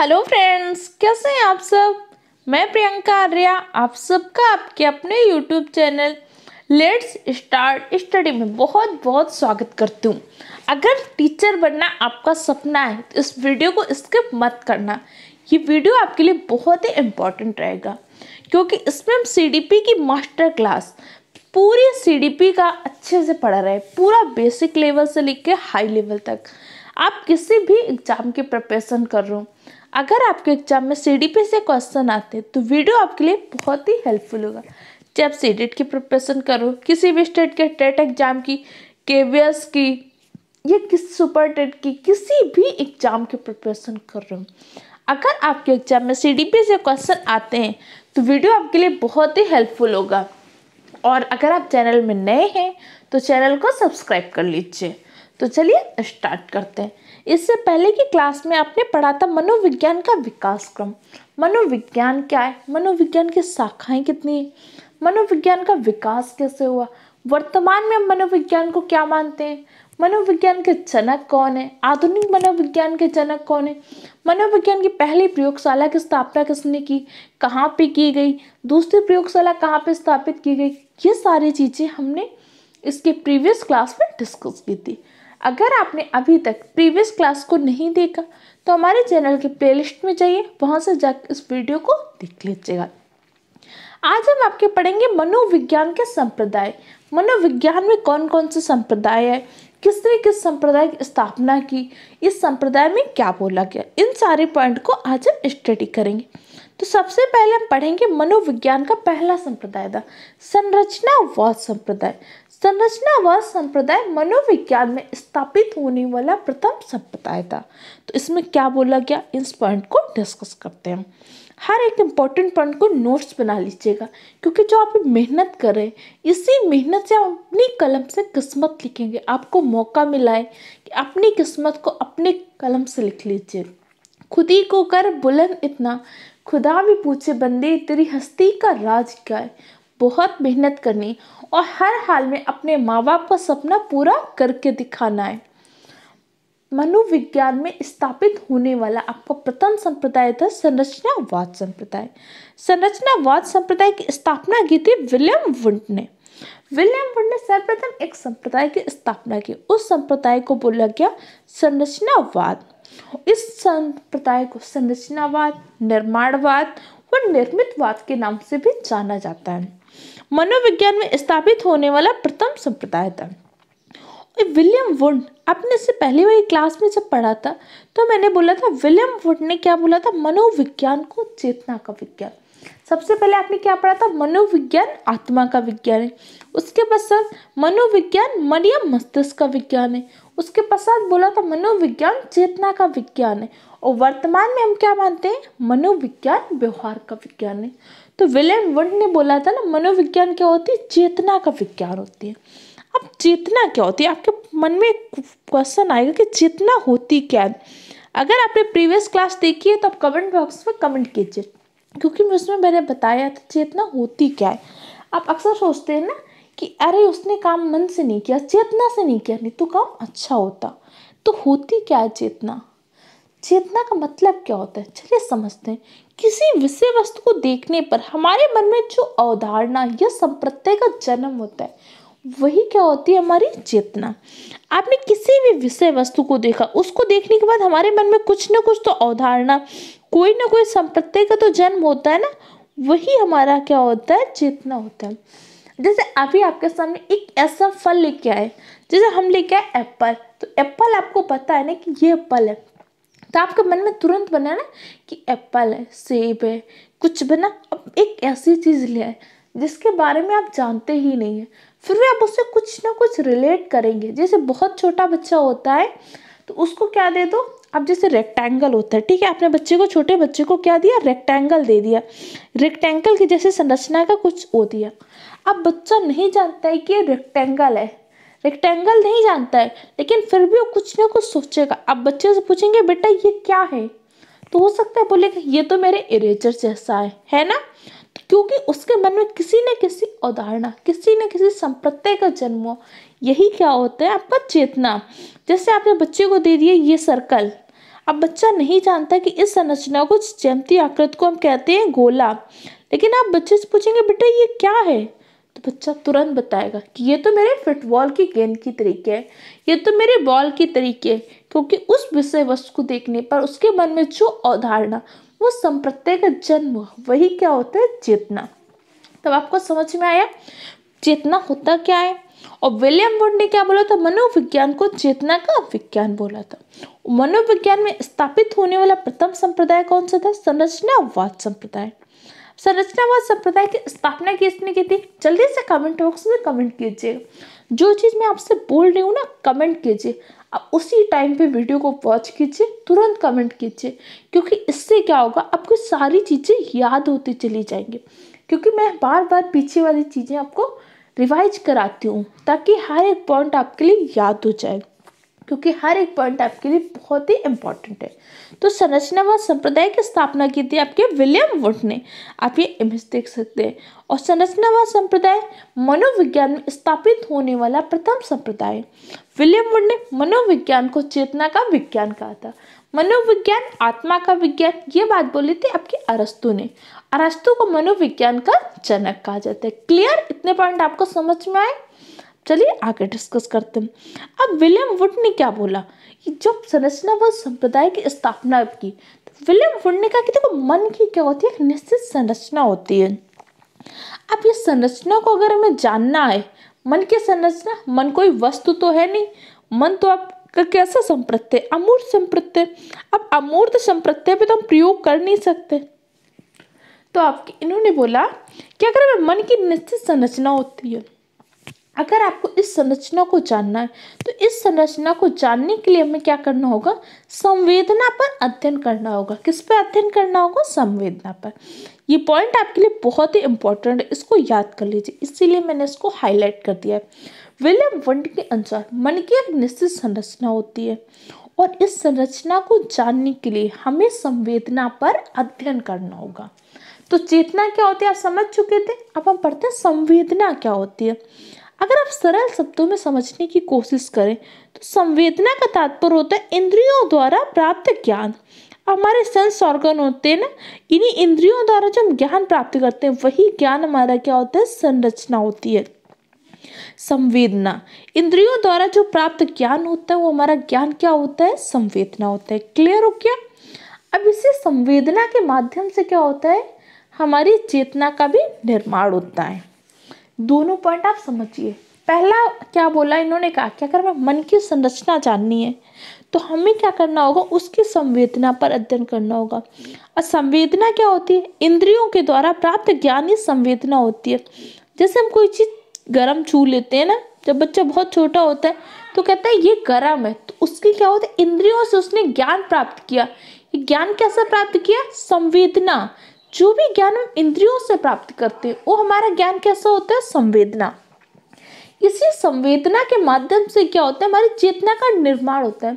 hello friends कैसे हैं आप सब मैं प्रियंका आर्या आप सबका आपके अपने YouTube channel let's start study में बहुत बहुत स्वागत करती हूँ अगर टीचर बनना आपका सपना है तो इस वीडियो को स्किप मत करना ये वीडियो आपके लिए बहुत ही इम्पोर्टेंट रहेगा क्योंकि इसमें हम सी की मास्टर क्लास पूरी सी का अच्छे से पढ़ा रहे पूरा बेसिक लेवल से लेकर हाई लेवल तक आप किसी भी एग्ज़ाम की प्रिपरेशन कर रहे हो अगर आपके एग्जाम में सी से क्वेश्चन आते हैं तो वीडियो आपके लिए बहुत ही हेल्पफुल होगा जब सी की प्रिपरेशन करो किसी भी स्टेट के टेट एग्जाम की के की या किस सुपर टेट की किसी भी एग्जाम की प्रिपरेशन कर रहे हो अगर आपके एग्जाम में सी से क्वेश्चन आते हैं तो वीडियो आपके लिए बहुत ही हेल्पफुल होगा और अगर आप चैनल में नए हैं तो चैनल को सब्सक्राइब कर लीजिए तो चलिए स्टार्ट करते हैं इससे पहले की क्लास में आपने पढ़ा था मनोविज्ञान का विकास क्रम मनोविज्ञान क्या है मनोविज्ञान की शाखाएं कितनी है मनोविज्ञान का विकास कैसे हुआ वर्तमान में हम मनोविज्ञान को क्या मानते हैं मनोविज्ञान के जनक कौन है आधुनिक मनोविज्ञान के जनक कौन है मनोविज्ञान की पहली प्रयोगशाला की स्थापना किसने की कहाँ पे की गई दूसरी प्रयोगशाला कहाँ पे स्थापित की गई ये सारी चीज़ें हमने इसके प्रीवियस क्लास में डिस्कस की थी अगर आपने अभी तक प्रीवियस क्लास को नहीं देखा तो हमारे चैनल के प्लेलिस्ट में जाइए वहाँ से जाकर इस वीडियो को देख लीजिएगा आज हम आपके पढ़ेंगे मनोविज्ञान के संप्रदाय मनोविज्ञान में कौन कौन से संप्रदाय है किसने किस संप्रदाय की स्थापना की इस संप्रदाय में क्या बोला गया इन सारे पॉइंट को आज हम स्टडी करेंगे तो सबसे पहले हम पढ़ेंगे मनोविज्ञान का पहला संप्रदाय था संरचनावाद संप्रदाय संरचना व संप्रदाय मनोविज्ञान में स्थापित होने वाला प्रथम संप्रदाय था तो इसमें क्या बोला गया इस पॉइंट को डिस्कस करते हैं हर एक इम्पॉर्टेंट पॉइंट को नोट्स बना लीजिएगा क्योंकि जो आप मेहनत कर रहे हैं इसी मेहनत से आप अपनी कलम से किस्मत लिखेंगे आपको मौका मिला है कि अपनी किस्मत को अपने कलम से लिख लीजिए खुद ही को कर बुलंद इतना खुदा भी पूछे बंदे तेरी हस्ती का राज क्या है बहुत मेहनत करनी और हर हाल में अपने माँ बाप का सपना पूरा करके दिखाना है मनोविज्ञान में स्थापित होने वाला आपका प्रथम संप्रदाय था संरचनावाद संप्रदाय संरचनावाद संप्रदाय की स्थापना की थी विलियम वुंड ने विलियम वुड ने सर्वप्रथम एक संप्रदाय की स्थापना की उस संप्रदाय को बोला गया संरचनावाद इस संप्रदाय को संरचनावाद निर्माणवाद और निर्मितवाद के नाम से भी जाना जाता है मनोविज्ञान में स्थापित होने वाला प्रथम संप्रदाय था विलियम वुड आपने इससे पहले वही क्लास में जब पढ़ा था तो मैंने बोला था विलियम वुड ने क्या बोला था मनोविज्ञान को चेतना का विज्ञान सबसे पहले आपने क्या पढ़ा था मनोविज्ञान आत्मा का विज्ञान है उसके पश्चात मनोविज्ञान मन या मस्तिष्क का विज्ञान है उसके पश्चात बोला था मनोविज्ञान चेतना का विज्ञान है और वर्तमान में हम क्या मानते हैं मनोविज्ञान व्यवहार का विज्ञान है तो विलियम वंड ने बोला था ना मनोविज्ञान क्या होती है चेतना का विज्ञान होती है अब चेतना क्या होती है आपके मन में एक क्वेश्चन आएगा कि चेतना होती क्या है अगर आपने प्रीवियस क्लास देखी है तो आप कमेंट बॉक्स में कमेंट कीजिए क्योंकि उसमें मैंने बताया था चेतना होती क्या है आप अक्सर सोचते हैं ना कि अरे उसने काम मन से नहीं किया चेतना से नहीं किया नहीं तो काम अच्छा होता तो होती क्या है चेतना चेतना का मतलब क्या होता है चलिए समझते हैं किसी विषय वस्तु को देखने पर हमारे मन में जो अवधारणा या संप्रत्यय का जन्म होता है वही क्या होती है हमारी चेतना आपने किसी भी विषय वस्तु को देखा उसको देखने के बाद हमारे मन में कुछ ना कुछ तो अवधारणा कोई ना कोई संप्रत्यय का तो जन्म होता है ना वही हमारा क्या होता है चेतना होता है जैसे अभी आपके सामने एक ऐसा फल लेके आए जैसे हम लेके आए एप्पल तो एप्पल आपको पता है ना कि ये एप्पल है तो आपके मन में तुरंत बना ना कि एप्पल है सेब है कुछ बना अब एक ऐसी चीज़ ले आए जिसके बारे में आप जानते ही नहीं हैं फिर भी आप उससे कुछ ना कुछ रिलेट करेंगे जैसे बहुत छोटा बच्चा होता है तो उसको क्या दे दो अब जैसे रेक्टेंगल होता है ठीक है आपने बच्चे को छोटे बच्चे को क्या दिया रेक्टेंगल दे दिया रेक्टेंगल की जैसे संरचना का कुछ हो दिया अब बच्चा नहीं जानता है कि ये रेक्टेंगल है रेक्टेंगल नहीं जानता है लेकिन फिर भी वो कुछ ना कुछ सोचेगा अब बच्चे से पूछेंगे बेटा ये क्या है तो हो सकता है बोलेगा ये तो मेरे इरेजर जैसा है है ना तो क्योंकि उसके मन में किसी न किसी उदाहरणा किसी न किसी संप्रत्य का जन्म हो यही क्या होता है आपका चेतना जैसे आपने बच्चे को दे दिया ये सर्कल अब बच्चा नहीं जानता कि इस संरचना को जयंती आकृत को हम कहते हैं गोला लेकिन आप बच्चे से पूछेंगे बेटा ये क्या है तो बच्चा तुरंत बताएगा कि ये तो मेरे फुटबॉल की गेंद की तरीके है ये तो मेरे बॉल की तरीके है क्योंकि उस विषय वस्तु को देखने पर उसके मन में जो अवधारणा वो संप्रत्य का जन्म वही क्या होता है चेतना तब आपको समझ में आया चेतना होता क्या है और विलियम वुड ने क्या बोला था मनोविज्ञान को चेतना का विज्ञान बोला था मनोविज्ञान में स्थापित होने वाला प्रथम संप्रदाय कौन सा था संरचनावाद संप्रदाय संरचनावाद संप्रदाय की स्थापना किसने की थी जल्दी से कमेंट बॉक्स में कमेंट कीजिए जो चीज़ मैं आपसे बोल रही हूँ ना कमेंट कीजिए आप उसी टाइम पे वीडियो को वॉच कीजिए तुरंत कमेंट कीजिए क्योंकि इससे क्या होगा आपको सारी चीज़ें याद होती चली जाएंगी क्योंकि मैं बार बार पीछे वाली चीज़ें आपको रिवाइज कराती हूँ ताकि हर एक पॉइंट आपके लिए याद हो जाए क्योंकि हर एक पॉइंट आपके लिए बहुत ही इंपॉर्टेंट है तो संरचनावाद संप्रदाय की स्थापना की थी आपके विलियम वुड ने आप ये इमेज देख सकते हैं और संरचनावाद संप्रदाय मनोविज्ञान में स्थापित होने वाला प्रथम संप्रदाय विलियम वुड ने मनोविज्ञान को चेतना का विज्ञान कहा था मनोविज्ञान आत्मा का विज्ञान ये बात बोली थी आपके अरस्तु ने अरस्तु को मनोविज्ञान का जनक कहा जाता है क्लियर इतने पॉइंट आपको समझ में आए चलिए आगे डिस्कस करते हैं अब विलियम वुड ने क्या बोला कि जब संरचना व संप्रदाय की स्थापना की तो विलियम वुड ने कहा कि देखो मन की क्या होती है एक निश्चित संरचना होती है अब ये संरचना को अगर हमें जानना है मन की संरचना मन कोई वस्तु तो है नहीं मन तो आप का कैसा संप्रत्यय अमूर्त संप्रत्यय अब अमूर्त संप्रत्यय पे तो हम प्रयोग कर नहीं सकते तो आपके इन्होंने बोला कि अगर मन की निश्चित संरचना होती है अगर आपको इस संरचना को जानना है तो इस संरचना को जानने के लिए हमें क्या करना होगा संवेदना पर अध्ययन करना होगा किस पर अध्ययन करना होगा संवेदना पर ये पॉइंट आपके लिए बहुत ही इंपॉर्टेंट है इसको याद कर लीजिए इसीलिए मैंने इसको हाईलाइट कर दिया है विलियम वंड के अनुसार मन की एक निश्चित संरचना होती है और इस संरचना को जानने के लिए हमें संवेदना पर अध्ययन करना होगा तो चेतना क्या होती है आप समझ चुके थे अब हम पढ़ते हैं संवेदना क्या होती है अगर आप सरल शब्दों में समझने की कोशिश करें तो संवेदना का तात्पर्य होता है इंद्रियों द्वारा प्राप्त ज्ञान हमारे सेंस ऑर्गन होते हैं ना इन्हीं इंद्रियों द्वारा जो हम ज्ञान प्राप्त करते हैं वही ज्ञान हमारा क्या होता है संरचना होती है संवेदना इंद्रियों द्वारा जो प्राप्त ज्ञान होता है वो हमारा ज्ञान क्या होता है संवेदना होता है क्लियर हो क्या अब इसे संवेदना के माध्यम से क्या होता है हमारी चेतना का भी निर्माण होता है दोनों पॉइंट आप समझिए पहला क्या बोला इन्होंने कहा क्या करना मन की संरचना जाननी है तो हमें क्या करना होगा उसकी संवेदना पर अध्ययन करना होगा और संवेदना क्या होती है इंद्रियों के द्वारा प्राप्त ज्ञान ही संवेदना होती है जैसे हम कोई चीज़ गर्म छू लेते हैं ना जब बच्चा बहुत छोटा होता है तो कहता है ये गर्म है तो उसकी क्या होता है इंद्रियों से उसने ज्ञान प्राप्त किया ये ज्ञान कैसा प्राप्त किया संवेदना जो भी ज्ञान हम इंद्रियों से प्राप्त करते हैं वो हमारा ज्ञान कैसा होता है संवेदना इसी संवेदना के माध्यम से क्या होता है हमारी चेतना का निर्माण होता है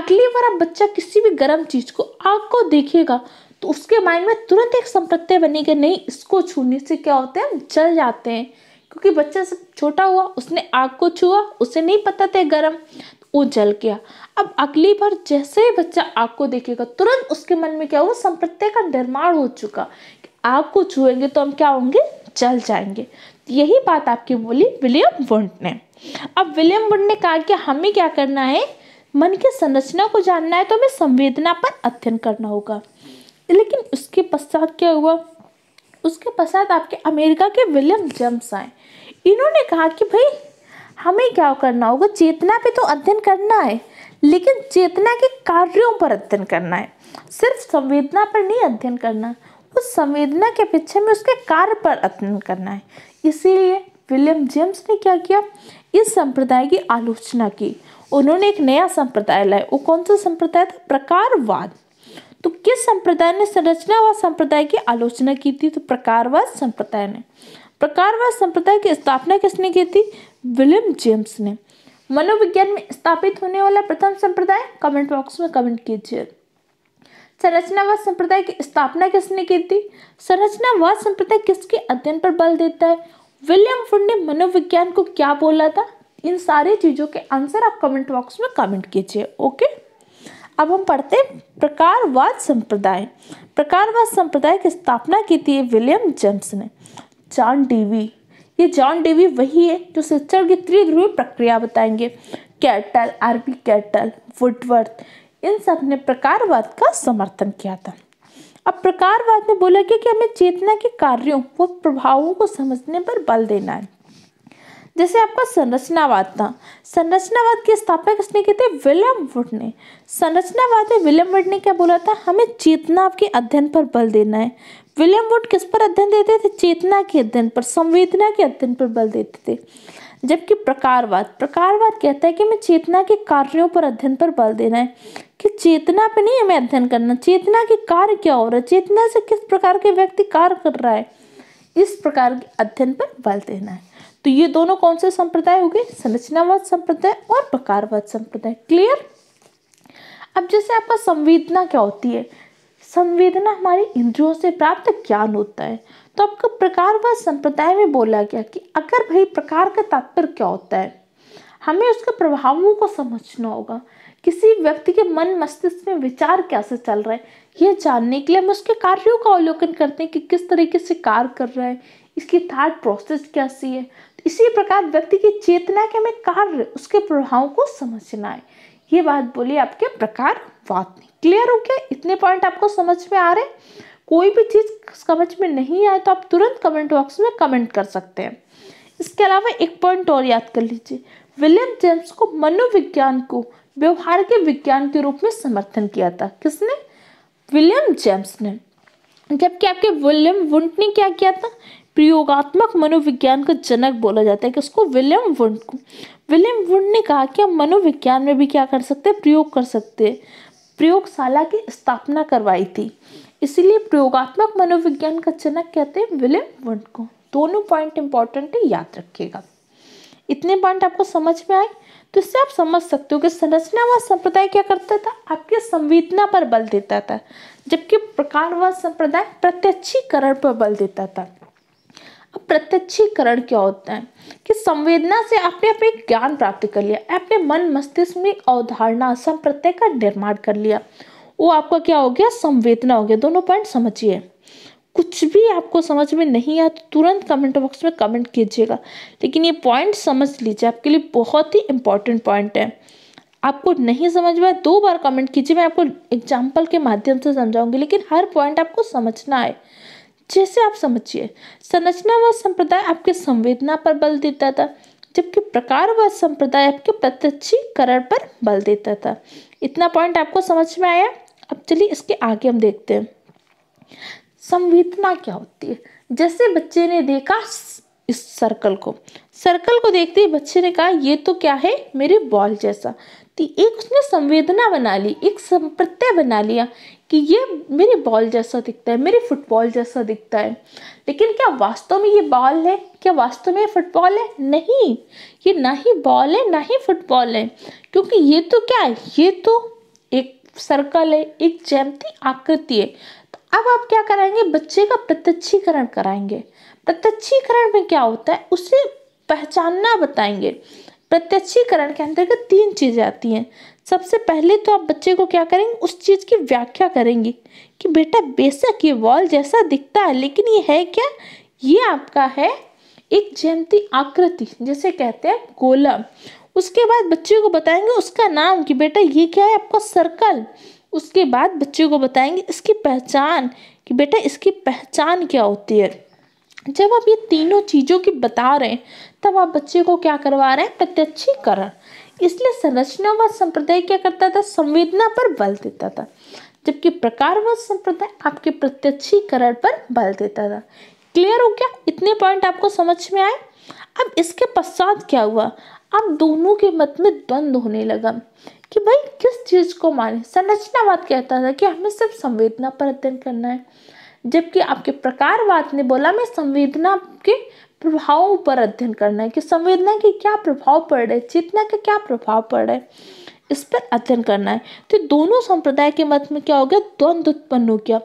अगली बार आप बच्चा किसी भी गर्म चीज को आग को देखेगा तो उसके माइंड में तुरंत एक संप्रत्यय बनेगा नहीं इसको छूने से क्या होता है हम जल जाते हैं क्योंकि बच्चा सब छोटा हुआ उसने आग को छुआ उसे नहीं पता था गर्म तो वो जल गया अब अगली बार जैसे ही बच्चा आग को देखेगा तुरंत उसके मन में क्या होगा संप्रत्यय का निर्माण हो चुका कि आग को छुएंगे तो हम क्या होंगे जल जाएंगे यही बात आपकी बोली विलियम वुंट ने अब विलियम वुंट ने कहा कि हमें क्या करना है मन की संरचना को जानना है तो हमें संवेदना पर अध्ययन करना होगा लेकिन उसके पश्चात क्या हुआ उसके पश्चात आपके अमेरिका के विलियम जेम्स आए इन्होंने कहा कि भाई हमें क्या करना होगा चेतना पे तो अध्ययन करना है लेकिन चेतना के कार्यों पर अध्ययन करना है सिर्फ संवेदना पर नहीं अध्ययन करना उस संवेदना के पीछे में उसके कार्य पर अध्ययन करना है इसीलिए विलियम जेम्स ने क्या किया इस संप्रदाय की आलोचना की उन्होंने एक नया संप्रदाय लाया वो कौन सा संप्रदाय था प्रकारवाद तो किस संप्रदाय ने व संप्रदाय की आलोचना की थी तो प्रकारवाद संप्रदाय ने प्रकारवाद संप्रदाय की स्थापना किसने की थी विलियम जेम्स ने मनोविज्ञान में स्थापित होने वाला प्रथम संप्रदाय कमेंट बॉक्स में कमेंट कीजिए संरचनावाद संप्रदाय की स्थापना किसने की थी संरचनावाद संप्रदाय किसके अध्ययन पर बल देता है विलियम फुड ने मनोविज्ञान को क्या बोला था इन सारी चीज़ों के आंसर आप कमेंट बॉक्स में कमेंट कीजिए ओके अब हम पढ़ते हैं प्रकारवाद संप्रदाय प्रकारवाद संप्रदाय की स्थापना की थी विलियम जेम्स ने जॉन डीवी ये जॉन डेवी वही है जो सिस्टर की त्रिध्रुवी प्रक्रिया बताएंगे कैटल आरबी कैटल वुडवर्थ इन सब ने प्रकारवाद का समर्थन किया था अब प्रकारवाद ने बोला कि, कि हमें चेतना के कार्यों व प्रभावों को समझने पर बल देना है जैसे आपका संरचनावाद था संरचनावाद की स्थापना किसने की थी विलियम वुड ने संरचनावाद में विलियम वुड ने क्या बोला था हमें चेतना के अध्ययन पर बल देना है विलियम वुड किस पर अध्ययन देते थे चेतना के अध्ययन पर संवेदना के अध्ययन पर बल देते थे जबकि प्रकारवाद प्रकारवाद कहता है कि हमें चेतना के कार्यों पर अध्ययन पर बल देना है कि चेतना पर नहीं हमें अध्ययन करना चेतना के कार्य क्या हो रहा है चेतना से किस प्रकार के व्यक्ति कार्य कर रहा है इस प्रकार के अध्ययन पर बल देना है तो ये दोनों कौन से संप्रदाय हो गए संरचनावाद संप्रदाय और प्रकारवाद संप्रदाय क्लियर अब जैसे आपका संवेदना क्या होती है संवेदना हमारे इंद्रियों से प्राप्त ज्ञान होता है तो आपका प्रकार व संप्रदाय में बोला गया कि अगर भाई प्रकार का तात्पर्य क्या होता है हमें उसके प्रभावों को समझना होगा किसी व्यक्ति के मन मस्तिष्क में विचार कैसे चल रहा है ये जानने के लिए हम उसके कार्यों का अवलोकन करते हैं कि किस तरीके से कार्य कर रहा है इसकी थाट प्रोसेस कैसी है इसी प्रकार व्यक्ति की चेतना के हमें कार्य उसके प्रभाव को समझना है ये बात बोली आपके प्रकार वाद क्लियर हो गया इतने पॉइंट आपको समझ में आ रहे कोई भी चीज़ समझ में नहीं आए तो आप तुरंत कमेंट बॉक्स में कमेंट कर सकते हैं इसके अलावा एक पॉइंट और याद कर लीजिए विलियम जेम्स को मनोविज्ञान को व्यवहार के विज्ञान के रूप में समर्थन किया था किसने विलियम जेम्स ने जबकि आपके विलियम वुंट ने क्या किया था प्रयोगात्मक मनोविज्ञान का जनक बोला जाता है कि उसको विलियम वुंट को विलियम वुंट ने कहा कि हम मनोविज्ञान में भी क्या कर सकते हैं प्रयोग कर सकते हैं प्रयोगशाला की स्थापना करवाई थी इसीलिए प्रयोगात्मक मनोविज्ञान का जनक कहते हैं विलियम वुंट को दोनों पॉइंट इंपॉर्टेंट है याद रखिएगा इतने पॉइंट आपको समझ में आए तो इससे आप समझ सकते हो कि संरचनावाद संप्रदाय क्या करता था आपके संवेदना पर बल देता था जबकि प्रकारवाद संप्रदाय प्रत्यक्षीकरण पर बल देता था प्रत्यक्षीकरण क्या होता है कि संवेदना से आपने अपने ज्ञान प्राप्त कर लिया अपने मन मस्तिष्क में अवधारणा संप्रत्यय का निर्माण कर लिया वो आपका क्या हो गया संवेदना हो गया दोनों पॉइंट समझिए कुछ भी आपको समझ में नहीं आया तो तुरंत कमेंट बॉक्स में कमेंट कीजिएगा लेकिन ये पॉइंट समझ लीजिए आपके लिए बहुत ही इंपॉर्टेंट पॉइंट है आपको नहीं समझ में दो बार कमेंट कीजिए मैं आपको एग्जाम्पल के माध्यम से समझाऊंगी लेकिन हर पॉइंट आपको समझना है जैसे आप समझिए संरचना व संप्रदाय आपके संवेदना पर बल देता था जबकि प्रकार व संप्रदाय आपके प्रत्यक्षीकरण पर बल देता था इतना पॉइंट आपको समझ में आया अब चलिए इसके आगे हम देखते हैं संवेदना क्या होती है जैसे बच्चे ने देखा इस सर्कल को सर्कल को देखते ही बच्चे ने कहा ये तो क्या है मेरे बॉल जैसा तो एक उसने संवेदना बना ली एक संप्रत्यय बना लिया कि ये मेरे बॉल जैसा दिखता है मेरे फुटबॉल जैसा दिखता है लेकिन क्या वास्तव में ये बॉल है क्या वास्तव में फुटबॉल है नहीं ये ना ही बॉल है ना ही फुटबॉल है क्योंकि ये तो क्या है ये तो एक सर्कल है एक जैमती आकृति है तो अब आप क्या कराएंगे बच्चे का प्रत्यक्षीकरण कराएंगे प्रत्यक्षीकरण में क्या होता है उसे पहचानना बताएंगे प्रत्यक्षीकरण के अंतर्गत तीन चीज़ें आती हैं सबसे पहले तो आप बच्चे को क्या करेंगे उस चीज़ की व्याख्या करेंगे कि बेटा बेशक ये वॉल जैसा दिखता है लेकिन ये है क्या ये आपका है एक जयंती आकृति जिसे कहते हैं गोला उसके बाद बच्चे को बताएंगे उसका नाम कि बेटा ये क्या है आपका सर्कल उसके बाद बच्चे को बताएंगे इसकी पहचान कि बेटा इसकी पहचान क्या होती है जब आप ये तीनों चीज़ों की बता रहे हैं तब आप बच्चे को क्या करवा रहे हैं प्रत्यक्षीकरण इसलिए संरचनावाद संप्रदाय क्या करता था संवेदना पर बल देता था जबकि प्रकारवाद संप्रदाय आपके प्रत्यक्षीकरण पर बल देता था क्लियर हो गया इतने पॉइंट आपको समझ में आए अब इसके पश्चात क्या हुआ अब दोनों के मत में द्वंद होने लगा कि भाई किस चीज़ को माने संरचनावाद कहता था कि हमें सिर्फ संवेदना पर अध्ययन करना है जबकि आपके प्रकारवाद ने बोला मैं संवेदना के प्रभाव पर अध्ययन करना है कि संवेदना के क्या प्रभाव पड़ रहे चेतना के क्या प्रभाव पड़ रहे इस पर अध्ययन करना है तो दोनों संप्रदाय के मत में क्या हो गया द्वंद्व उत्पन्न हो गया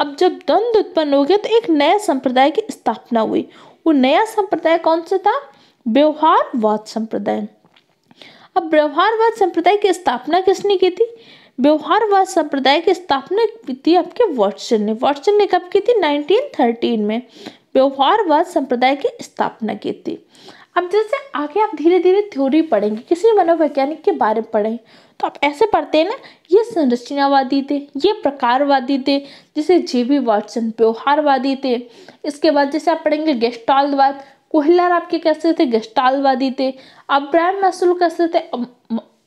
अब जब द्वंद्व उत्पन्न हो गया तो एक नया संप्रदाय की स्थापना हुई वो नया संप्रदाय कौन सा था व्यवहारवाद संप्रदाय अब व्यवहारवाद संप्रदाय की स्थापना किसने की थी व्यवहारवाद संप्रदाय की स्थापना की थी आपके वॉटसन ने वॉटसन ने कब की थी 1913 में व्यवहारवाद संप्रदाय की स्थापना की थी अब जैसे आगे आप धीरे धीरे थ्योरी पढ़ेंगे किसी मनोवैज्ञानिक के बारे में पढ़ें तो आप ऐसे पढ़ते हैं ना ये संरचनावादी थे ये प्रकारवादी थे जैसे जे बी वाटसन व्यवहारवादी थे इसके बाद जैसे आप पढ़ेंगे गेस्टालवाद कोहलर आपके कैसे थे गेस्टालवादी थे अब्राहम मसूल कैसे थे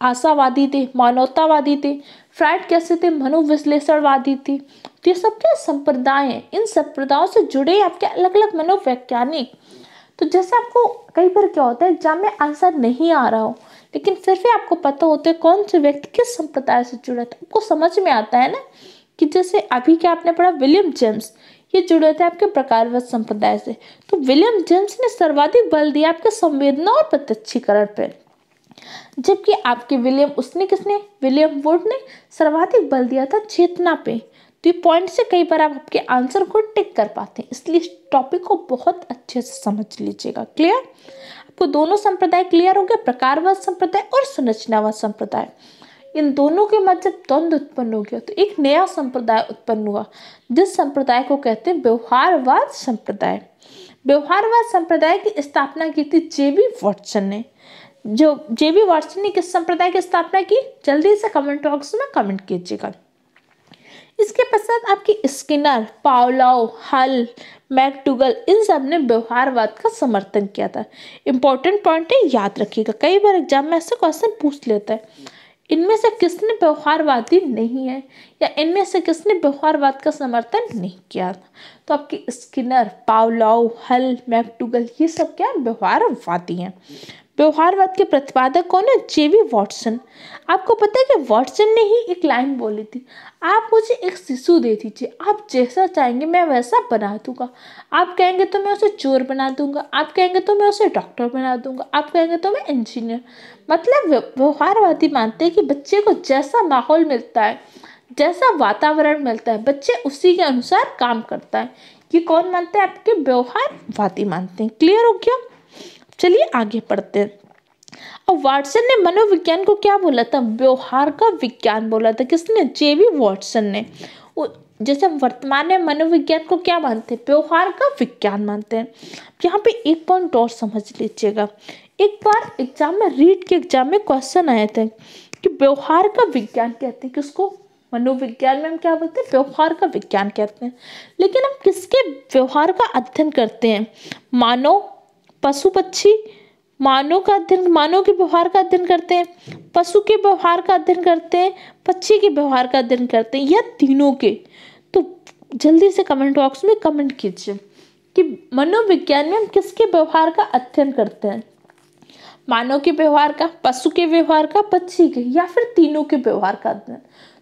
आशावादी थे मानवतावादी थे फ्राइड कैसे थे मनोविश्लेषणवादी थी तो ये सब क्या संप्रदाय हैं इन संप्रदायों से जुड़े आपके अलग अलग मनोवैज्ञानिक तो जैसे आपको कई बार क्या होता है एग्जाम में आंसर नहीं आ रहा हो लेकिन फिर भी आपको पता होता है कौन से व्यक्ति किस संप्रदाय से जुड़ा था आपको समझ में आता है ना कि जैसे अभी क्या आपने पढ़ा विलियम जेम्स ये जुड़े थे आपके प्रकारवत संप्रदाय से तो विलियम जेम्स ने सर्वाधिक बल दिया आपके संवेदना और प्रत्यक्षीकरण पर जबकि आपके विलियम उसने किसने विलियम वुड ने सर्वाधिक बल दिया था चेतना पे तो ये पॉइंट से कई बार आप आपके आंसर को टिक कर पाते हैं इसलिए इस टॉपिक को बहुत अच्छे से समझ लीजिएगा क्लियर आपको दोनों संप्रदाय क्लियर हो गया प्रकारवाद संप्रदाय और संरचनावाद संप्रदाय इन दोनों के मध्य जब द्वंद उत्पन्न हो गया तो एक नया संप्रदाय उत्पन्न हुआ जिस संप्रदाय को कहते हैं व्यवहारवाद संप्रदाय व्यवहारवाद संप्रदाय की स्थापना की थी जेबी वॉटसन ने जो जे बी वाटसन ने किस संप्रदाय की स्थापना की जल्दी से कमेंट बॉक्स में कमेंट कीजिएगा इसके पश्चात आपकी स्किनर पावलाओ हल मैकटूगल इन सब ने व्यवहारवाद का समर्थन किया था इंपॉर्टेंट पॉइंट है याद रखिएगा कई बार एग्जाम में ऐसे क्वेश्चन पूछ लेता है इनमें से किसने व्यवहारवादी नहीं है या इनमें से किसने व्यवहारवाद का समर्थन नहीं किया था तो आपकी स्किनर पावलाओ हल मैकटूगल ये सब क्या व्यवहारवादी हैं व्यवहारवाद के प्रतिपादक कौन है जेवी वॉटसन आपको पता है कि वॉटसन ने ही एक लाइन बोली थी आप मुझे एक शिशु दे दीजिए आप जैसा चाहेंगे मैं वैसा बना दूंगा आप कहेंगे तो मैं उसे चोर बना दूंगा आप कहेंगे तो मैं उसे डॉक्टर बना दूंगा आप कहेंगे तो मैं इंजीनियर मतलब व्यवहारवादी मानते हैं कि बच्चे को जैसा माहौल मिलता है जैसा वातावरण मिलता है बच्चे उसी के अनुसार काम करता है ये कौन मानते हैं आपके व्यवहारवादी मानते हैं क्लियर हो गया चलिए आगे पढ़ते हैं अब वाटसन ने मनोविज्ञान को क्या बोला था व्यवहार का विज्ञान बोला था किसने जेवी वाटसन ने जैसे हम वर्तमान में मनोविज्ञान को क्या मानते हैं व्यवहार का विज्ञान मानते हैं यहाँ पे एक पॉइंट और समझ लीजिएगा एक बार एग्जाम में रीट के एग्जाम में क्वेश्चन आए थे कि व्यवहार का विज्ञान कहते हैं किसको मनोविज्ञान में हम क्या बोलते हैं व्यवहार का विज्ञान कहते हैं लेकिन हम किसके व्यवहार का अध्ययन करते हैं मानव पशु पक्षी मानव का अध्ययन मानव के व्यवहार का अध्ययन करते हैं पशु के व्यवहार का अध्ययन करते हैं पक्षी के व्यवहार का अध्ययन करते हैं या तीनों के तो जल्दी से कमेंट बॉक्स में कमेंट कीजिए कि मनोविज्ञान में हम किसके व्यवहार का अध्ययन करते हैं मानव के व्यवहार का पशु के व्यवहार का पक्षी के या फिर तीनों के व्यवहार का अध्ययन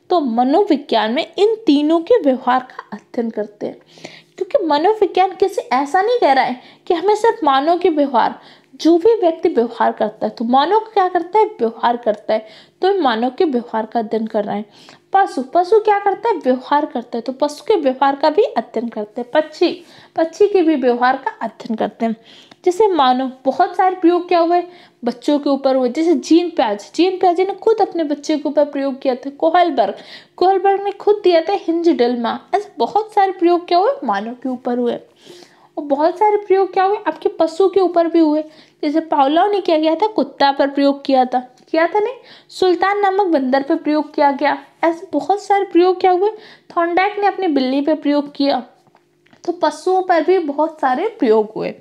तो मनोविज्ञान में इन तीनों के व्यवहार का अध्ययन करते हैं क्योंकि मनोविज्ञान किसी ऐसा नहीं कह रहा है कि हमें सिर्फ मानव के व्यवहार जो भी व्यक्ति व्यवहार करता है तो मानव क्या करता है व्यवहार करता है तो मानव के व्यवहार का अध्ययन कर रहे है पशु पशु क्या करता है व्यवहार करता है तो पशु के व्यवहार का भी अध्ययन करते हैं पक्षी पक्षी के भी व्यवहार का अध्ययन करते हैं जैसे मानो बहुत सारे प्रयोग क्या हुए बच्चों के ऊपर हुए जैसे जीन प्याज जीन प्याज ने खुद अपने बच्चे के ऊपर प्रयोग किया था कोहलबर्ग कोहलबर्ग ने खुद दिया था हिंज डलमा ऐसे बहुत सारे प्रयोग क्या हुए मानव के ऊपर हुए और बहुत सारे प्रयोग क्या हुए आपके पशु के ऊपर भी हुए जैसे पावलाओं ने क्या किया था कुत्ता पर प्रयोग किया था किया था नहीं सुल्तान नामक बंदर पर प्रयोग किया गया ऐसे बहुत सारे प्रयोग क्या हुए थॉन्डैक ने अपनी बिल्ली पर प्रयोग किया तो पशुओं पर भी बहुत सारे प्रयोग हुए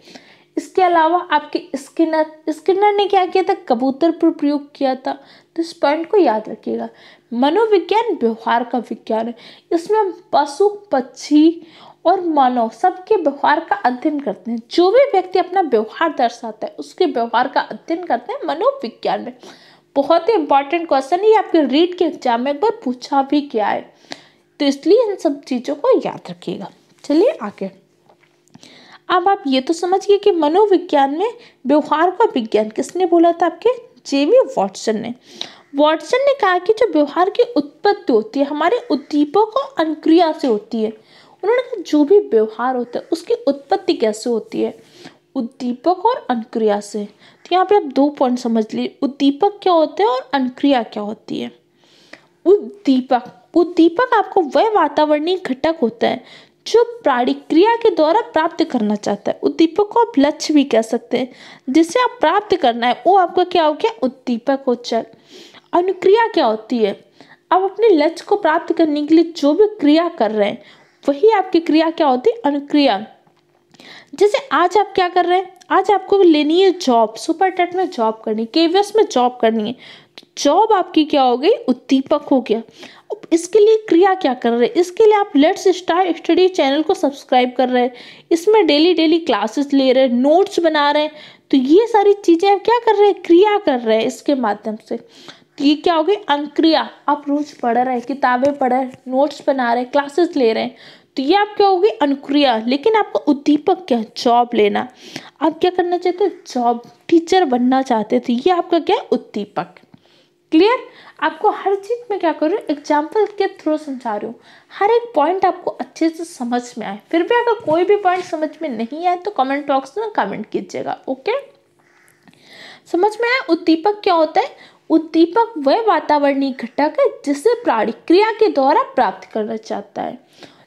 इसके अलावा आपके स्किनर स्किनर ने क्या किया था कबूतर पर प्रयोग किया था तो इस पॉइंट को याद रखिएगा मनोविज्ञान व्यवहार का विज्ञान है इसमें हम पशु पक्षी और मानव सबके व्यवहार का अध्ययन करते हैं जो भी व्यक्ति अपना व्यवहार दर्शाता है उसके व्यवहार का अध्ययन करते हैं मनोविज्ञान में बहुत ही इंपॉर्टेंट क्वेश्चन ये आपके रीड के एग्जाम में पर पूछा भी गया है तो इसलिए इन सब चीज़ों को याद रखिएगा चलिए आगे अब आप ये तो समझिए कि मनोविज्ञान में व्यवहार का विज्ञान किसने बोला था आपके जेवी वॉटसन ने वॉटसन ने कहा कि जो व्यवहार की उत्पत्ति होती है हमारे उद्दीपों को अनुक्रिया से होती है उन्होंने कहा जो भी व्यवहार होता है उसकी उत्पत्ति कैसे होती है उद्दीपक और अनुक्रिया से तो यहाँ पे आप दो पॉइंट समझ लीजिए उद्दीपक क्या होते हैं और अनुक्रिया क्या होती है उद्दीपक उद्दीपक आपको वह वातावरणीय घटक होता है जो प्राणी क्रिया के द्वारा प्राप्त करना चाहता है उद्दीपक को आप लक्ष्य भी कह सकते हैं जिसे आप प्राप्त करना है वो आपका क्या हो गया उद्दीपक उच्चल अनुक्रिया क्या होती है आप अपने लक्ष्य को प्राप्त करने के लिए जो भी क्रिया कर रहे हैं वही आपकी क्रिया क्या होती है अनुक्रिया जैसे आज आप क्या कर रहे हैं आज आपको लेनी है जॉब सुपर टेट में जॉब करनी है केवीएस में जॉब करनी है जॉब तो आपकी क्या हो गई उद्दीपक हो गया इसके लिए क्रिया क्या कर रहे हैं इसके लिए आप लेट्स स्टार स्टडी चैनल को सब्सक्राइब कर रहे हैं इसमें डेली डेली क्लासेस ले रहे हैं नोट्स बना रहे हैं तो ये सारी चीज़ें आप क्या कर रहे हैं क्रिया कर रहे हैं इसके माध्यम से तो ये क्या हो गई अंक्रिया आप रोज पढ़ रहे हैं किताबें पढ़ रहे हैं नोट्स बना रहे हैं क्लासेस ले रहे हैं तो ये आप क्या होगी अनुक्रिया लेकिन आपका उद्दीपक क्या जॉब लेना आप क्या करना चाहते हो जॉब टीचर बनना चाहते थे तो ये आपका क्या है उद्दीपक क्लियर आपको हर चीज़ में क्या कर रही हूँ एग्जाम्पल के थ्रू समझा रही हूँ हर एक पॉइंट आपको अच्छे से समझ में आए फिर भी अगर कोई भी पॉइंट समझ में नहीं आए तो कमेंट बॉक्स में कमेंट कीजिएगा ओके समझ में आया उद्दीपक क्या होता है उद्दीपक वह वातावरणीय घटक है जिसे प्राणी क्रिया के द्वारा प्राप्त करना चाहता है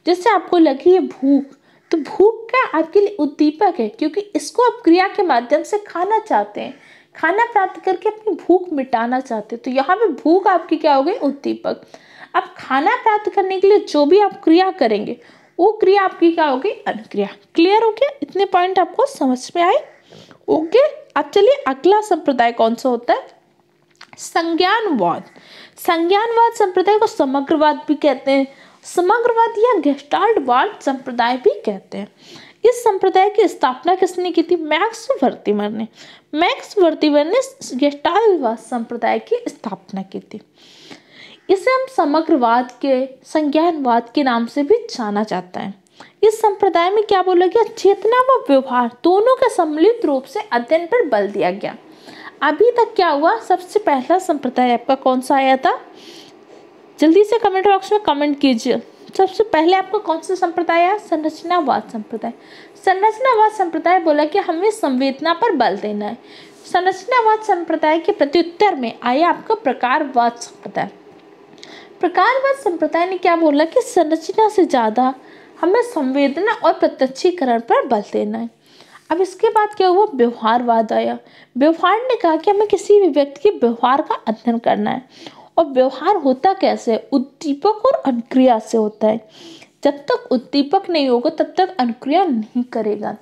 जिससे आपको लगी है भूख तो भूख क्या आपके लिए उद्दीपक है क्योंकि इसको आप क्रिया के माध्यम से खाना चाहते हैं खाना प्राप्त करके अपनी भूख मिटाना चाहते हो तो यहाँ पे भूख आपकी क्या हो गई उद्दीपक अब खाना प्राप्त करने के लिए जो भी आप क्रिया करेंगे वो क्रिया आपकी क्या होगी अनुक्रिया क्लियर हो गया इतने पॉइंट आपको समझ में आए ओके अब चलिए अगला संप्रदाय कौन सा होता है संज्ञानवाद संज्ञानवाद संप्रदाय को समग्रवाद भी कहते हैं समग्रवाद या गेस्टाल्टवाद संप्रदाय भी कहते हैं इस संप्रदाय की स्थापना किसने की थी मैक्स वर्तिमर ने मैक्स वर्तिमर ने गेस्टालवाद संप्रदाय की स्थापना की थी इसे हम समग्रवाद के संज्ञानवाद के नाम से भी जाना जाता है इस संप्रदाय में क्या बोला गया चेतना व व्यवहार दोनों का सम्मिलित रूप से अध्ययन पर बल दिया गया अभी तक क्या हुआ सबसे पहला संप्रदाय आपका कौन सा आया था जल्दी से कमेंट बॉक्स में कमेंट कीजिए सबसे पहले आपको कौन सा संप्रदाय आया संरचनावाद संप्रदाय संरचनावाद संप्रदाय बोला कि हमें संवेदना पर बल देना है संरचनावाद संप्रदाय के प्रत्युत्तर में आया आपका प्रकारवाद संप्रदाय प्रकारवाद संप्रदाय ने क्या बोला कि संरचना से ज़्यादा हमें संवेदना और प्रत्यक्षीकरण पर बल देना है अब इसके बाद क्या हुआ व्यवहारवाद आया व्यवहार ने कहा कि हमें किसी भी व्यक्ति के व्यवहार का अध्ययन करना है और व्यवहार होता कैसे उद्दीपक और अनुक्रिया से होता है जब तक उद्दीपक नहीं होगा तब तक अनुक्रिया नहीं करेगा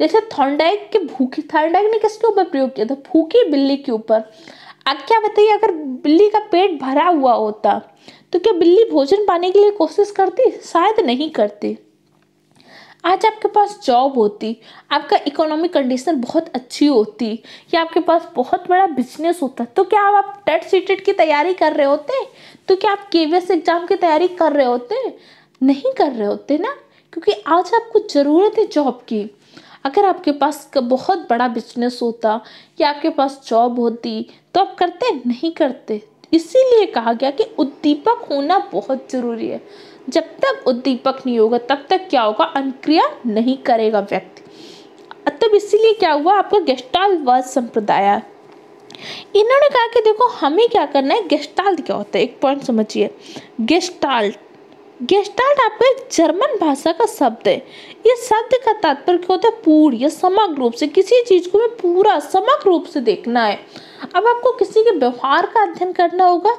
जैसे थॉर्नडाइक के भूखी थॉर्नडाइक ने किसके ऊपर प्रयोग किया था भूखी बिल्ली के ऊपर आप क्या बताइए अगर बिल्ली का पेट भरा हुआ होता तो क्या बिल्ली भोजन पाने के लिए कोशिश करती शायद नहीं करती आज आपके पास जॉब होती आपका इकोनॉमिक कंडीशन बहुत अच्छी होती या आपके पास बहुत बड़ा बिजनेस होता तो क्या आप टेट सी की तैयारी कर रहे होते तो क्या आप के एग्ज़ाम की तैयारी कर रहे होते नहीं कर रहे होते ना क्योंकि आज आपको ज़रूरत है जॉब की अगर आपके पास बहुत बड़ा बिजनेस होता या आपके पास जॉब होती तो आप करते नहीं करते इसीलिए कहा गया कि उद्दीपक होना बहुत ज़रूरी है जब तक उद्दीपक नहीं होगा तब तक क्या होगा अनुक्रिया नहीं करेगा व्यक्ति तब इसीलिए क्या हुआ आपका गेस्टाल वर्ष संप्रदाय इन्होंने कहा कि देखो हमें क्या करना है गेस्टाल्ट क्या होता है एक पॉइंट समझिए गेस्टाल्ट गेस्टाल्ट आपका एक जर्मन भाषा का शब्द है ये शब्द का तात्पर्य क्या होता है पूर्ण या समग्र रूप से किसी चीज़ को मैं पूरा समग्र रूप से देखना है अब आपको किसी के व्यवहार का अध्ययन करना होगा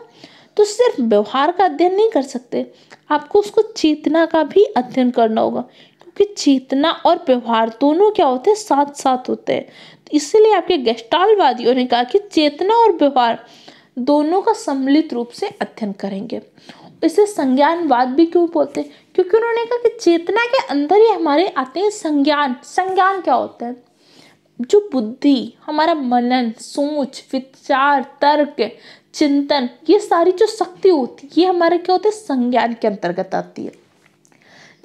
तो सिर्फ व्यवहार का अध्ययन नहीं कर सकते आपको उसको चेतना का भी अध्ययन करना होगा क्योंकि चेतना और व्यवहार दोनों क्या होते हैं साथ साथ होते हैं तो इसलिए आपके गैस्टालवादियों ने कहा कि चेतना और व्यवहार दोनों का सम्मिलित रूप से अध्ययन करेंगे इसे संज्ञानवाद भी क्यों बोलते हैं क्योंकि उन्होंने कहा कि चेतना के अंदर ही हमारे आते हैं संज्ञान संज्ञान क्या होता है जो बुद्धि हमारा मनन सोच विचार तर्क चिंतन ये सारी जो शक्ति होती है ये हमारे क्या होते हैं संज्ञान के अंतर्गत आती है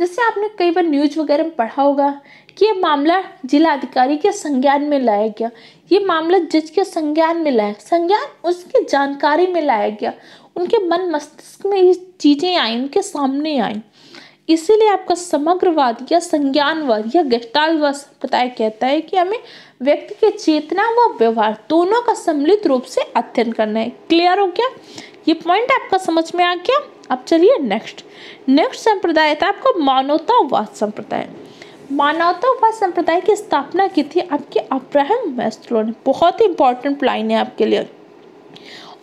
जैसे आपने कई बार न्यूज वगैरह में पढ़ा होगा कि ये मामला जिला अधिकारी के संज्ञान में लाया गया ये मामला जज के संज्ञान में लाया संज्ञान उसकी जानकारी में लाया गया उनके मन मस्तिष्क में ये चीज़ें आई उनके सामने आई इसीलिए आपका समग्रवाद या संज्ञानवाद या गष्टालवाद संप्रदाय कहता है कि हमें व्यक्ति के चेतना व व्यवहार दोनों का सम्मिलित रूप से अध्ययन करना है क्लियर हो गया ये पॉइंट आपका समझ में आ गया अब चलिए नेक्स्ट नेक्स्ट संप्रदाय था आपका मानवतावाद संप्रदाय मानवतावाद संप्रदाय की स्थापना की थी आपके अब्राहम मैस्ट्रो ने बहुत ही इंपॉर्टेंट लाइन है आपके लिए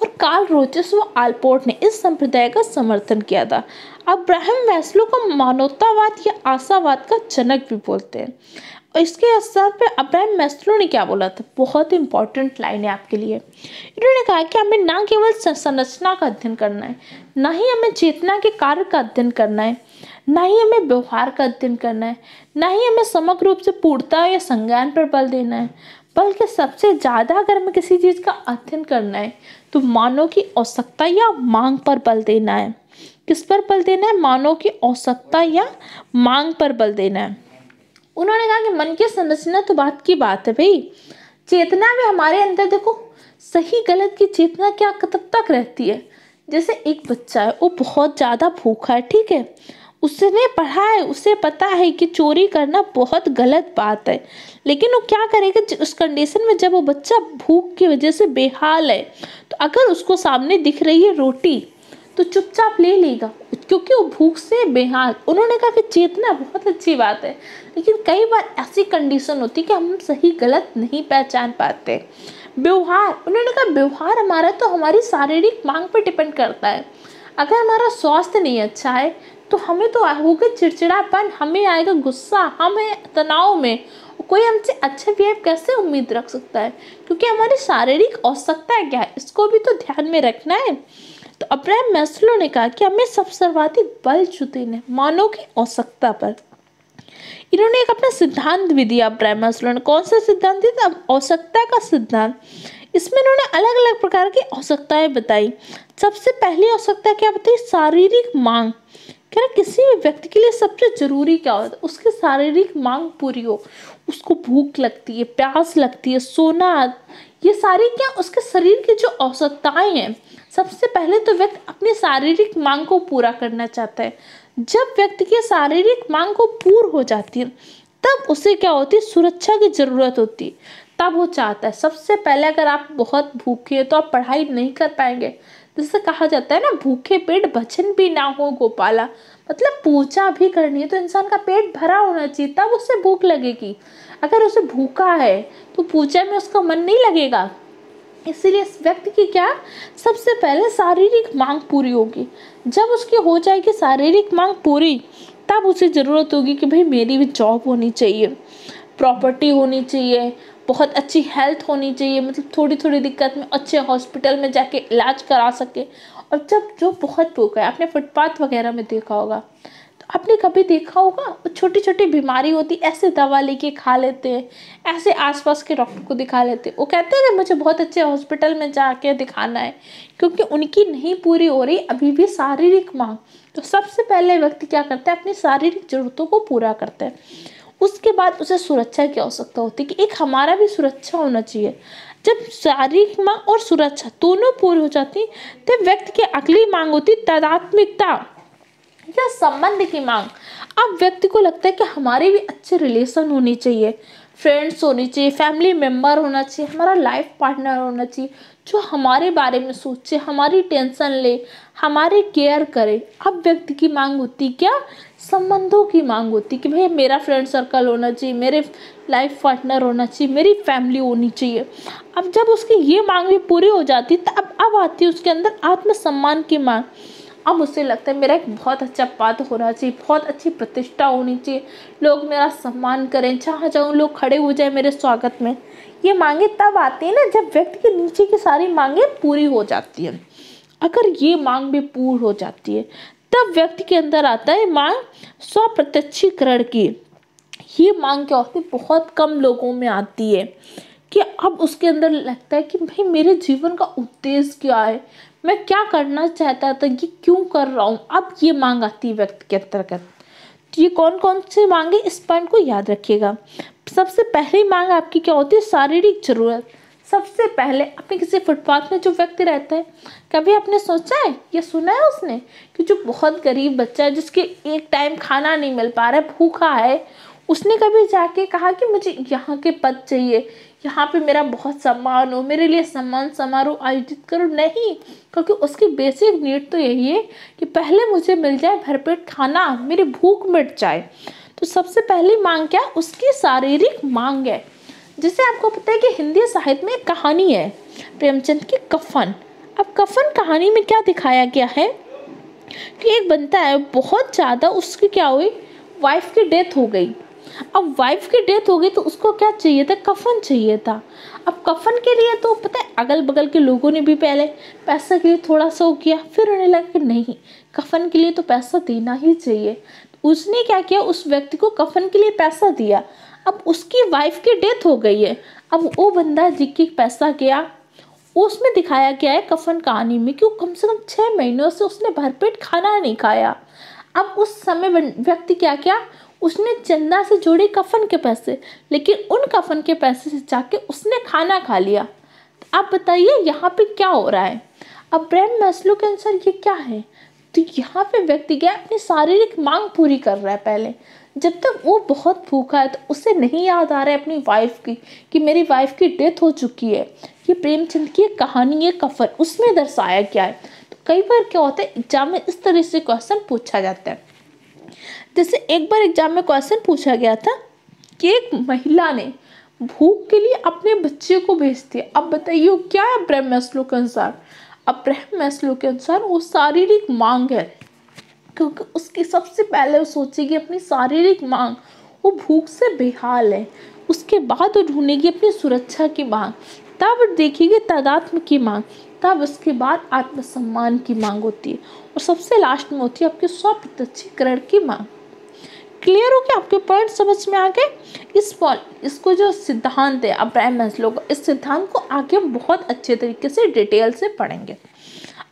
और कार्ल रोचस व आलपोर्ट ने इस संप्रदाय का समर्थन किया था अब्राहम मैस्लो को मानवतावाद या आशावाद का जनक भी बोलते हैं इसके असर पे अब्राहम मैस्लो ने क्या बोला था बहुत इंपॉर्टेंट लाइन है आपके लिए इन्होंने कहा कि हमें ना केवल संरचना का अध्ययन करना है ना ही हमें चेतना के कार्य का अध्ययन करना है ना ही हमें व्यवहार का अध्ययन करना है ना ही हमें समग्र रूप से पूर्णता या संज्ञान पर बल देना है बल्कि सबसे ज़्यादा अगर हमें किसी चीज़ का अध्ययन करना है तो मानव की आवश्यकता या मांग पर बल देना है किस पर बल देना है मानव की आवश्यकता या मांग पर बल देना है उन्होंने कहा कि मन की संरचना तो बात की बात है भाई चेतना में हमारे अंदर देखो सही गलत की चेतना क्या कब तक रहती है जैसे एक बच्चा है वो बहुत ज़्यादा भूखा है ठीक है उसने पढ़ा है उसे पता है कि चोरी करना बहुत गलत बात है लेकिन वो क्या करेगा उस कंडीशन में जब वो बच्चा भूख की वजह से बेहाल है तो अगर उसको सामने दिख रही है रोटी तो चुपचाप ले लेगा क्योंकि वो भूख से बेहाल उन्होंने कहा कि चेतना बहुत अच्छी बात है लेकिन कई बार ऐसी कंडीशन होती है कि हम सही गलत नहीं पहचान पाते व्यवहार उन्होंने कहा व्यवहार हमारा तो हमारी शारीरिक मांग पर डिपेंड करता है अगर हमारा स्वास्थ्य नहीं अच्छा है तो हमें तो होगा चिड़चिड़ापन हमें आएगा गुस्सा हमें तनाव में कोई हमसे अच्छा बिहेव कैसे उम्मीद रख सकता है क्योंकि हमारी शारीरिक आवश्यकता क्या है इसको भी तो ध्यान में रखना है तो अब्राहम मैस्लो ने कहा कि हमें सब सर्वाधिक बल चुते ने मानव की आवश्यकता पर इन्होंने एक अपना सिद्धांत भी दिया अब्राहम मैस्लो ने कौन सा सिद्धांत दिया था आवश्यकता का सिद्धांत इसमें इन्होंने अलग अलग प्रकार की आवश्यकताएं बताई सबसे पहली आवश्यकता क्या बताई शारीरिक मांग कह रहा किसी भी व्यक्ति के लिए सबसे जरूरी क्या होता है उसकी शारीरिक मांग पूरी हो उसको भूख लगती है प्यास लगती है सोना ये सारी क्या उसके शरीर की जो औसतताएँ हैं सबसे पहले तो व्यक्ति अपनी शारीरिक मांग को पूरा करना चाहता है जब व्यक्ति की शारीरिक मांग को पूर्ण हो जाती है तब उसे क्या होती है सुरक्षा की ज़रूरत होती है तब वो चाहता है सबसे पहले अगर आप बहुत भूखे हैं तो आप पढ़ाई नहीं कर पाएंगे जैसे कहा जाता है ना भूखे पेट भजन भी ना हो गोपाला मतलब पूजा भी करनी है तो इंसान का पेट भरा होना चाहिए तब उससे भूख लगेगी अगर उसे भूखा है तो पूजा में उसका मन नहीं लगेगा इसीलिए इस व्यक्ति की क्या सबसे पहले शारीरिक मांग पूरी होगी जब उसकी हो जाएगी शारीरिक मांग पूरी तब उसे ज़रूरत होगी कि भाई मेरी भी जॉब होनी चाहिए प्रॉपर्टी होनी चाहिए बहुत अच्छी हेल्थ होनी चाहिए मतलब थोड़ी थोड़ी दिक्कत में अच्छे हॉस्पिटल में जाके इलाज करा सके और जब जो बहुत भूखा है आपने फुटपाथ वगैरह में देखा होगा तो आपने कभी देखा होगा छोटी छोटी बीमारी होती ऐसे दवा लेके खा लेते हैं ऐसे आसपास के डॉक्टर को दिखा लेते हैं वो कहते हैं कि मुझे बहुत अच्छे हॉस्पिटल में जाके दिखाना है क्योंकि उनकी नहीं पूरी हो रही अभी भी शारीरिक मांग तो सबसे पहले व्यक्ति क्या करता है अपनी शारीरिक जरूरतों को पूरा करता है उसके बाद उसे सुरक्षा की आवश्यकता होती है कि एक हमारा भी सुरक्षा होना चाहिए जब शारीरिक मांग और सुरक्षा दोनों पूरी हो जाती तब व्यक्ति की अगली मांग होती तदात्मिकता या संबंध की मांग अब व्यक्ति को लगता है कि हमारे भी अच्छे रिलेशन होने चाहिए फ्रेंड्स होनी चाहिए फैमिली मेम्बर होना चाहिए हमारा लाइफ पार्टनर होना चाहिए जो हमारे बारे में सोचे हमारी टेंशन ले हमारी केयर करे अब व्यक्ति की मांग होती क्या संबंधों की मांग होती कि भाई मेरा फ्रेंड सर्कल होना चाहिए मेरे लाइफ पार्टनर होना चाहिए मेरी फैमिली होनी चाहिए अब जब उसकी ये मांग भी पूरी हो जाती तो अब अब आती है उसके अंदर आत्मसम्मान की मांग अब मुझसे लगता है मेरा एक बहुत अच्छा पात्र होना चाहिए बहुत अच्छी प्रतिष्ठा होनी चाहिए लोग मेरा सम्मान करें जहाँ जाऊँ लोग खड़े हो जाए मेरे स्वागत में ये मांगे तब आती है ना जब व्यक्ति के नीचे की सारी मांगे पूरी हो जाती हैं अगर ये मांग भी पूर्ण हो जाती है तब व्यक्ति के अंदर आता है मांग स्वप्रत्यक्षीकरण की ये मांग क्या होती है बहुत कम लोगों में आती है कि अब उसके अंदर लगता है कि भाई मेरे जीवन का उद्देश्य क्या है मैं क्या करना चाहता था ये क्यों कर रहा हूँ अब ये मांग आती है व्यक्त के अंतर्गत तो ये कौन कौन से मांगे इस पॉइंट को याद रखिएगा सबसे पहली मांग आपकी क्या होती है शारीरिक जरूरत सबसे पहले अपने किसी फुटपाथ में जो व्यक्ति रहता है कभी आपने सोचा है या सुना है उसने कि जो बहुत गरीब बच्चा है जिसके एक टाइम खाना नहीं मिल पा रहा है भूखा है उसने कभी जाके कहा कि मुझे यहाँ के पद चाहिए यहाँ पे मेरा बहुत सम्मान हो मेरे लिए सम्मान समारोह आयोजित करो नहीं क्योंकि उसकी बेसिक नीड तो यही है कि पहले मुझे मिल जाए भरपेट खाना मेरी भूख मिट जाए तो सबसे पहली मांग क्या उसकी शारीरिक मांग है जिसे आपको पता है कि हिंदी साहित्य में एक कहानी है प्रेमचंद की कफन अब कफन कहानी में क्या दिखाया गया है कि एक बनता है बहुत ज़्यादा उसकी क्या हुई वाइफ की डेथ हो गई अब वाइफ की डेथ हो गई तो उसको क्या चाहिए था कफन चाहिए था अब कफन के लिए तो पता है अगल बगल के लोगों ने भी पहले पैसा के लिए थोड़ा सा वो किया फिर उन्हें लगा कि नहीं कफन के लिए तो पैसा देना ही चाहिए तो उसने क्या किया उस व्यक्ति को कफन के लिए पैसा दिया अब उसकी वाइफ की डेथ हो गई है अब वो बंदा जिक पैसा गया उसमें दिखाया गया है कफन कहानी में कि वो कम से कम छः महीनों से उसने भरपेट खाना नहीं खाया अब उस समय व्यक्ति क्या किया उसने चंदा से जोड़े कफन के पैसे लेकिन उन कफन के पैसे से जाके उसने खाना खा लिया आप बताइए यहाँ पे क्या हो रहा है अब ब्रह्म मैस्लो के अनुसार ये क्या है तो यहाँ पे व्यक्ति क्या अपनी शारीरिक मांग पूरी कर रहा है पहले जब तक वो बहुत भूखा है तो उसे नहीं याद आ रहा है अपनी वाइफ की कि मेरी वाइफ की डेथ हो चुकी है ये प्रेमचंद की कहानी है कफन उसमें दर्शाया गया है कई बार क्या होता है एग्जाम में इस तरह से क्वेश्चन पूछा जाता है जैसे एक बार एग्जाम में क्वेश्चन पूछा गया था कि एक महिला ने भूख के लिए अपने बच्चे को भेज दिया अब बताइए क्या है ब्रह्मस्लो के अनुसार अब ब्रह्मस्लो के अनुसार वो शारीरिक मांग है क्योंकि उसकी सबसे पहले वो सोचेगी अपनी शारीरिक मांग वो भूख से बेहाल है उसके बाद वो ढूंढेगी अपनी सुरक्षा की मांग तब देखेगी तादात्म की मांग तब उसके बाद आत्मसम्मान की मांग होती है और सबसे लास्ट में होती है आपके स्व प्रत्यक्षीकरण की मांग क्लियर हो गया आपके पॉइंट समझ में आ गए इस पॉल इसको जो सिद्धांत है अब्राहम मैस्लो का इस सिद्धांत को आगे हम बहुत अच्छे तरीके से डिटेल से पढ़ेंगे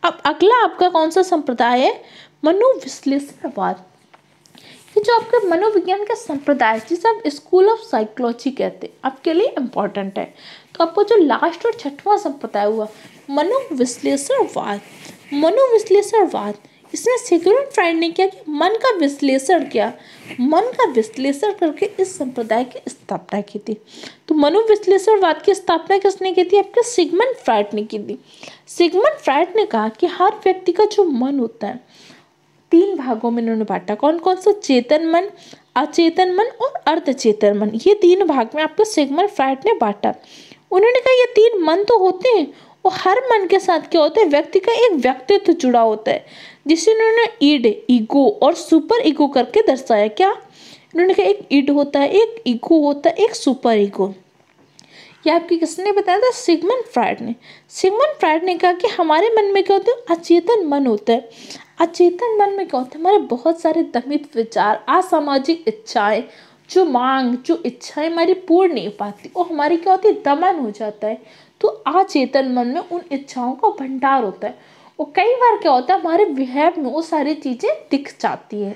अब अगला आपका कौन सा संप्रदाय है मनोविश्लेषणवाद ये जो आपके मनोविज्ञान का संप्रदाय जिसे आप स्कूल ऑफ साइकोलॉजी कहते हैं आपके लिए इम्पोर्टेंट है तो आपको जो लास्ट और छठवां सब पता हुआ मनोविश्लेषणवाद मनोविश्लेषणवाद इसमें सिगमंड फ्राइड ने किया कि मन का विश्लेषण किया मन का विश्लेषण करके इस संप्रदाय की स्थापना की थी तो मनोविश्लेषणवाद की स्थापना किसने की थी आपके सिगमन फ्राइड ने की थी सिगमन फ्राइड ने कहा कि हर व्यक्ति का जो मन होता है तीन भागों में इन्होंने बांटा कौन कौन सा चेतन मन अचेतन मन और अर्धचेतन मन ये तीन भाग में आपको सिगमन फ्राइड ने बांटा उन्होंने कहा ये तीन मन तो होते हैं और हर मन के साथ क्या होता है व्यक्ति का एक व्यक्तित्व जुड़ा होता है जिसे उन्होंने ईड ईगो और सुपर ईगो करके दर्शाया क्या उन्होंने कहा एक ईड होता है एक ईगो होता है एक सुपर ईगो ये आपकी किसने बताया था सिगमन फ्राइड ने सिगमन फ्राइड ने कहा कि हमारे मन में क्या होते हैं अचेतन मन होता है अचेतन मन में क्या होता है हमारे बहुत सारे दमित विचार असामाजिक इच्छाएं जो मांग जो इच्छाएं हमारी पूर्ण नहीं पाती वो हमारी क्या होती है दमन हो जाता है तो अचेतन मन में उन इच्छाओं का भंडार होता है और कई बार क्या होता है हमारे बिहेव में वो सारी चीज़ें दिख जाती है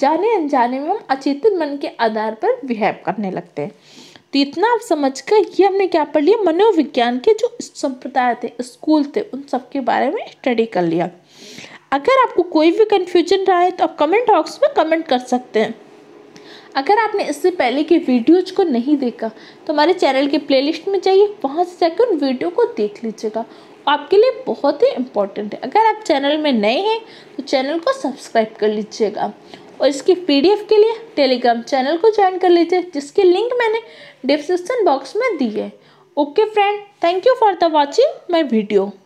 जाने अनजाने में हम अचेतन मन के आधार पर बिहेव करने लगते हैं तो इतना आप समझ कर ये हमने क्या पढ़ लिया मनोविज्ञान के जो संप्रदाय थे स्कूल थे उन सब के बारे में स्टडी कर लिया अगर आपको कोई भी कन्फ्यूजन रहा है तो आप कमेंट बॉक्स में कमेंट कर सकते हैं अगर आपने इससे पहले के वीडियोज को नहीं देखा तो हमारे चैनल के प्लेलिस्ट में जाइए वहाँ से जाकर उन वीडियो को देख लीजिएगा आपके लिए बहुत ही इम्पोर्टेंट है अगर आप चैनल में नए हैं तो चैनल को सब्सक्राइब कर लीजिएगा और इसकी पीडीएफ के लिए टेलीग्राम चैनल को ज्वाइन कर लीजिए जिसकी लिंक मैंने डिस्क्रिप्शन बॉक्स में दी है okay friend thank you for the watching my video